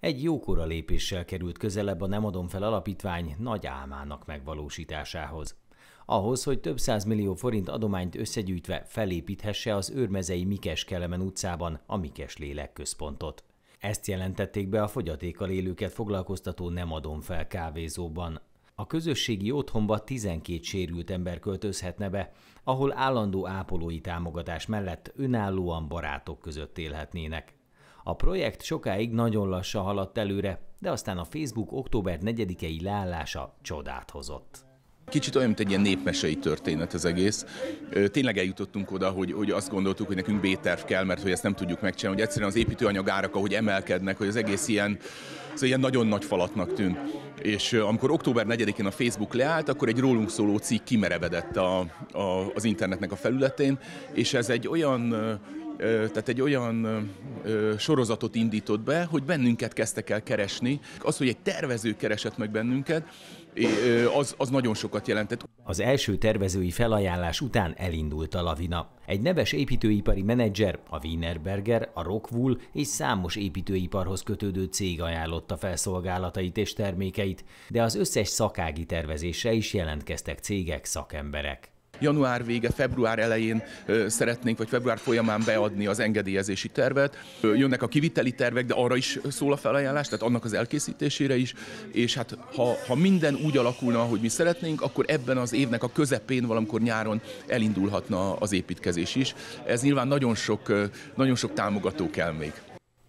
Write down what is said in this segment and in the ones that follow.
Egy jókora lépéssel került közelebb a Nem adom fel alapítvány nagy álmának megvalósításához. Ahhoz, hogy több millió forint adományt összegyűjtve felépíthesse az őrmezei Mikes-Kelemen utcában a Mikes lélek központot. Ezt jelentették be a fogyatékkal élőket foglalkoztató Nem adom fel kávézóban. A közösségi otthonba 12 sérült ember költözhetne be, ahol állandó ápolói támogatás mellett önállóan barátok között élhetnének. A projekt sokáig nagyon lassan haladt előre, de aztán a Facebook október 4-i leállása csodát hozott. Kicsit olyan, mint egy ilyen népmesei történet az egész. Tényleg eljutottunk oda, hogy, hogy azt gondoltuk, hogy nekünk B-terv kell, mert hogy ezt nem tudjuk megcsinálni, hogy egyszerűen az építőanyag árak, ahogy emelkednek, hogy az egész ilyen, szóval ilyen nagyon nagy falatnak tűnt. És amikor október 4-én a Facebook leállt, akkor egy rólunk szóló cikk kimerevedett a, a, az internetnek a felületén, és ez egy olyan tehát egy olyan sorozatot indított be, hogy bennünket kezdtek el keresni. Az, hogy egy tervező keresett meg bennünket, az, az nagyon sokat jelentett. Az első tervezői felajánlás után elindult a lavina. Egy neves építőipari menedzser, a Wienerberger, a Rockwool és számos építőiparhoz kötődő cég ajánlotta felszolgálatait és termékeit, de az összes szakági tervezésre is jelentkeztek cégek, szakemberek január vége, február elején szeretnénk, vagy február folyamán beadni az engedélyezési tervet. Jönnek a kiviteli tervek, de arra is szól a felajánlás, tehát annak az elkészítésére is, és hát ha, ha minden úgy alakulna, ahogy mi szeretnénk, akkor ebben az évnek a közepén, valamikor nyáron elindulhatna az építkezés is. Ez nyilván nagyon sok, nagyon sok támogató kell még.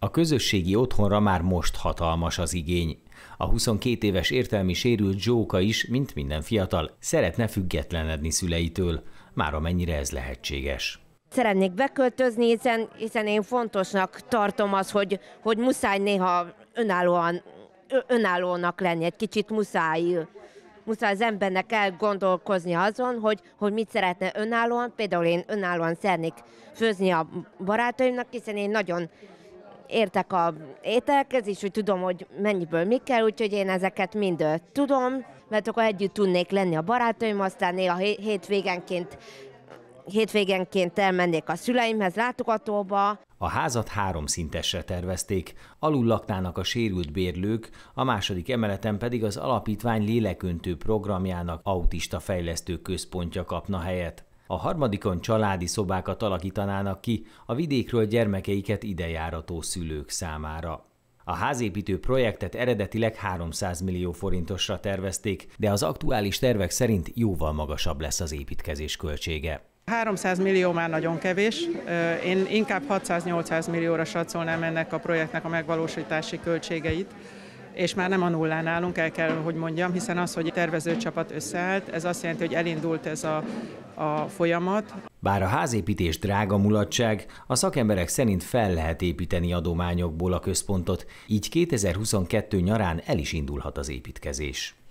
A közösségi otthonra már most hatalmas az igény. A 22 éves értelmi sérült Zsóka is, mint minden fiatal, szeretne függetlenedni szüleitől, már amennyire ez lehetséges. Szeretnék beköltözni, hiszen, hiszen én fontosnak tartom az, hogy, hogy muszáj néha önállóan, önállónak lenni, egy kicsit muszáj muszáj az embernek elgondolkozni azon, hogy, hogy mit szeretne önállóan. Például én önállóan szeretnék főzni a barátaimnak, hiszen én nagyon értek a ételkezés, is, hogy tudom, hogy mennyiből mi kell, úgyhogy én ezeket mind tudom, mert akkor együtt tudnék lenni a barátaim, aztán néha hétvégenként hétvégenként elmennék a szüleimhez látogatóba. A házat háromszintesre tervezték, alul laknának a sérült bérlők, a második emeleten pedig az alapítvány léleköntő programjának autista fejlesztő központja kapna helyet. A harmadikon családi szobákat alakítanának ki a vidékről gyermekeiket idejárató szülők számára. A házépítő projektet eredetileg 300 millió forintosra tervezték, de az aktuális tervek szerint jóval magasabb lesz az építkezés költsége. 300 millió már nagyon kevés, én inkább 600-800 millióra satszolnám ennek a projektnek a megvalósítási költségeit és már nem a nullán állunk, el kell, hogy mondjam, hiszen az, hogy tervezőcsapat összeállt, ez azt jelenti, hogy elindult ez a, a folyamat. Bár a házépítés drága mulatság, a szakemberek szerint fel lehet építeni adományokból a központot, így 2022 nyarán el is indulhat az építkezés.